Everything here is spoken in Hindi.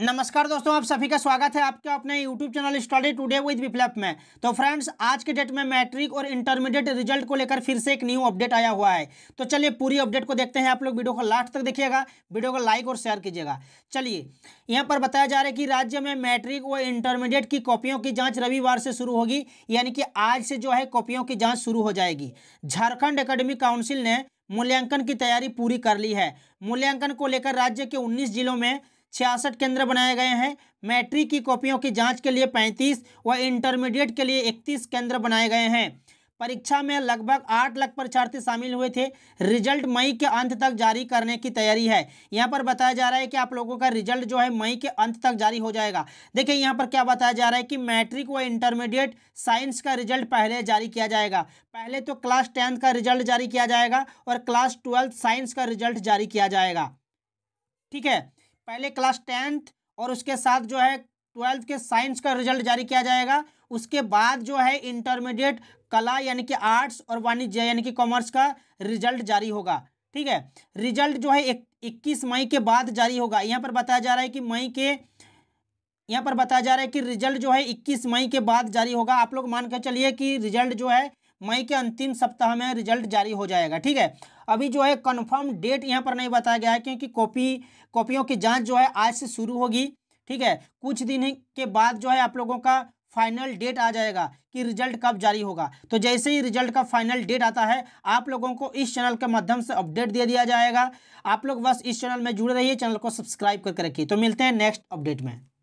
नमस्कार दोस्तों आप सभी का स्वागत है आपके अपने YouTube channel study today with Viplav में तो फ्रेंड्स आज के डेट में मैट्रिक और इंटरमीडिएट रिजल्ट को लेकर फिर से एक न्यू अपडेट आया हुआ है तो चलिए पूरी अपडेट को देखते हैं आप लोग वीडियो को लास्ट तक देखिएगा वीडियो को लाइक और शेयर कीजिएगा चलिए यहाँ पर बताया जा रहा है कि राज्य में मैट्रिक व इंटरमीडिएट की कॉपियों की जाँच रविवार से शुरू होगी यानी कि आज से जो है कॉपियों की जाँच शुरू हो जाएगी झारखंड अकेडमिक काउंसिल ने मूल्यांकन की तैयारी पूरी कर ली है मूल्यांकन को लेकर राज्य के उन्नीस जिलों में छियासठ केंद्र बनाए गए हैं मैट्रिक की कॉपियों की जांच के लिए 35 व इंटरमीडिएट के लिए 31 केंद्र बनाए गए हैं परीक्षा में लगभग आठ लाख परीक्षार्थी शामिल हुए थे रिजल्ट मई के अंत तक जारी करने की तैयारी है यहाँ पर बताया जा रहा है कि आप लोगों का रिजल्ट जो है मई के अंत तक जारी हो जाएगा देखिए यहाँ पर क्या बताया जा रहा है कि मैट्रिक व इंटरमीडिएट साइंस का रिजल्ट पहले जारी किया जाएगा पहले तो क्लास टेंथ का रिजल्ट जारी किया जाएगा और क्लास ट्वेल्थ साइंस का रिजल्ट जारी किया जाएगा ठीक है पहले क्लास टेंथ और उसके साथ जो है ट्वेल्थ के साइंस का रिजल्ट जारी किया जाएगा उसके बाद जो है इंटरमीडिएट कला यानी कि आर्ट्स और वाणिज्य यानी कि कॉमर्स का रिजल्ट जारी होगा ठीक है रिजल्ट जो है इक्कीस मई के बाद जारी होगा यहाँ पर बताया जा रहा है कि मई के यहाँ पर बताया जा रहा है कि रिजल्ट जो है इक्कीस मई के बाद जारी होगा आप लोग मान कर चलिए कि रिजल्ट जो है मई के अंतिम सप्ताह में रिजल्ट जारी हो जाएगा ठीक है अभी जो है कन्फर्म डेट यहाँ पर नहीं बताया गया है क्योंकि कॉपी कॉपियों की जाँच जो है आज से शुरू होगी ठीक है कुछ दिन के बाद जो है आप लोगों का फाइनल डेट आ जाएगा कि रिजल्ट कब जारी होगा तो जैसे ही रिजल्ट का फाइनल डेट आता है आप लोगों को इस चैनल के माध्यम से अपडेट दे दिया जाएगा आप लोग बस इस चैनल में जुड़े रहिए चैनल को सब्सक्राइब करके रखिए तो मिलते हैं नेक्स्ट अपडेट में